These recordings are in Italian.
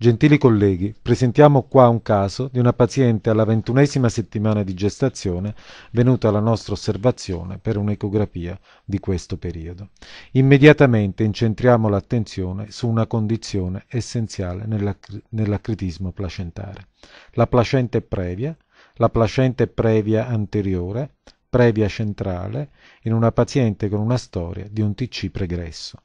Gentili colleghi, presentiamo qua un caso di una paziente alla ventunesima settimana di gestazione venuta alla nostra osservazione per un'ecografia di questo periodo. Immediatamente incentriamo l'attenzione su una condizione essenziale nell'ac- nell'acritismo placentare. La placenta è previa, la placenta è previa anteriore, previa centrale in una paziente con una storia di un TC pregresso.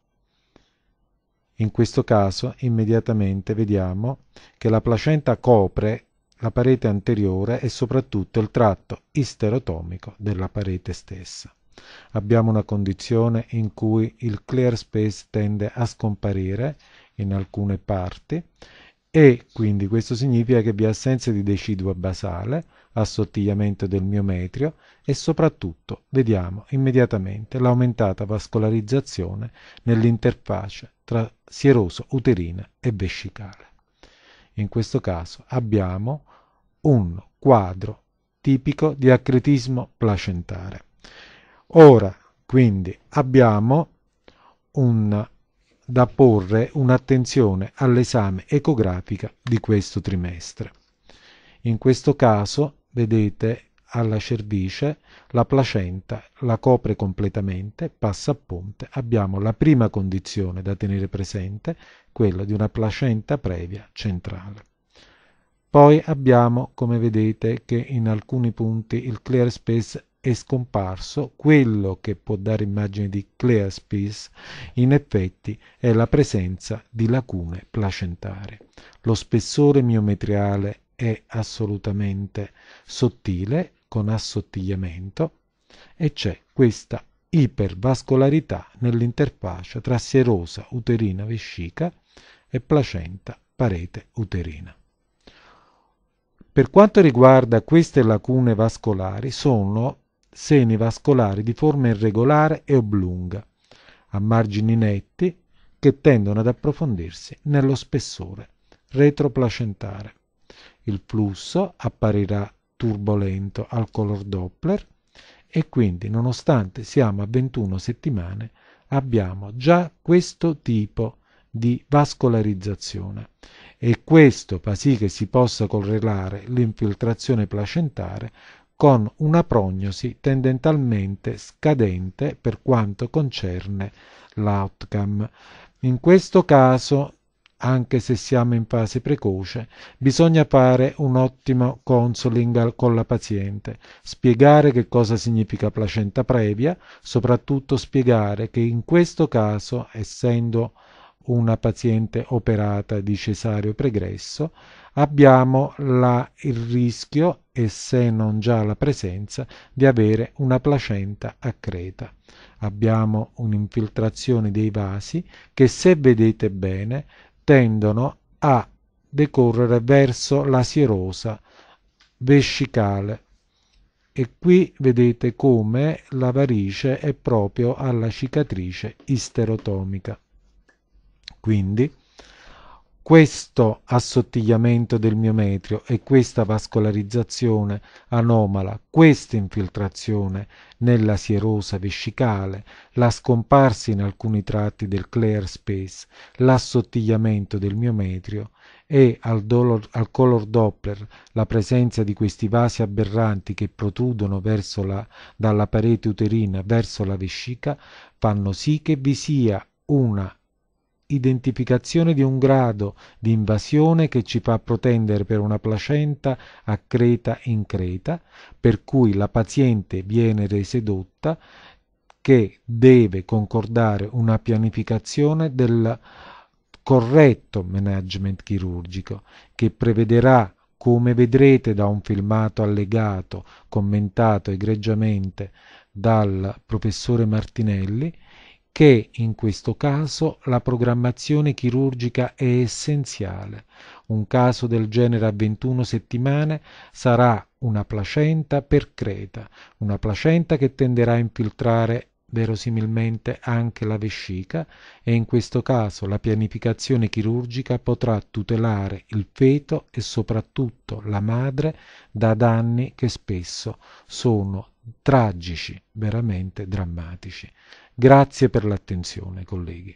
In questo caso immediatamente vediamo che la placenta copre la parete anteriore e soprattutto il tratto isterotomico della parete stessa. Abbiamo una condizione in cui il clear space tende a scomparire in alcune parti e quindi questo significa che vi è assenza di decidua basale, assottigliamento del miometrio e soprattutto vediamo immediatamente l'aumentata vascolarizzazione nell'interfaccia tra sieroso uterina e vescicale. In questo caso abbiamo un quadro tipico di accretismo placentare. Ora, quindi, abbiamo un da porre un'attenzione all'esame ecografica di questo trimestre. In questo caso, vedete alla cervice, la placenta la copre completamente, passa a ponte, abbiamo la prima condizione da tenere presente, quella di una placenta previa centrale. Poi abbiamo, come vedete, che in alcuni punti il clear space è scomparso quello che può dare immagine di cleaspis in effetti è la presenza di lacune placentare. Lo spessore miometriale è assolutamente sottile con assottigliamento e c'è questa ipervascolarità nell'interfaccia tra sierosa uterina vescica e placenta parete uterina. Per quanto riguarda queste lacune vascolari sono seni vascolari di forma irregolare e oblunga, a margini netti che tendono ad approfondirsi nello spessore retroplacentare. Il flusso apparirà turbolento al color Doppler e quindi nonostante siamo a 21 settimane abbiamo già questo tipo di vascolarizzazione e questo fa sì che si possa correlare l'infiltrazione placentare con una prognosi tendenzialmente scadente per quanto concerne l'outcome. In questo caso, anche se siamo in fase precoce, bisogna fare un ottimo counseling con la paziente, spiegare che cosa significa placenta previa, soprattutto spiegare che in questo caso, essendo una paziente operata di cesario pregresso, abbiamo la, il rischio, e se non già la presenza, di avere una placenta a creta. Abbiamo un'infiltrazione dei vasi che, se vedete bene, tendono a decorrere verso la sierosa vescicale e qui vedete come la varice è proprio alla cicatrice isterotomica. Quindi questo assottigliamento del miometrio e questa vascolarizzazione anomala, questa infiltrazione nella sierosa vescicale, la scomparsa in alcuni tratti del clear space, l'assottigliamento del miometrio e al, dolor, al color Doppler la presenza di questi vasi aberranti che protrudono la, dalla parete uterina verso la vescica fanno sì che vi sia una identificazione di un grado di invasione che ci fa protendere per una placenta a creta in creta, per cui la paziente viene resedotta che deve concordare una pianificazione del corretto management chirurgico che prevederà come vedrete da un filmato allegato commentato egregiamente dal professore Martinelli, che in questo caso la programmazione chirurgica è essenziale. Un caso del genere a 21 settimane sarà una placenta per creta, una placenta che tenderà a infiltrare verosimilmente anche la vescica e in questo caso la pianificazione chirurgica potrà tutelare il feto e soprattutto la madre da danni che spesso sono tragici, veramente drammatici. Grazie per l'attenzione, colleghi.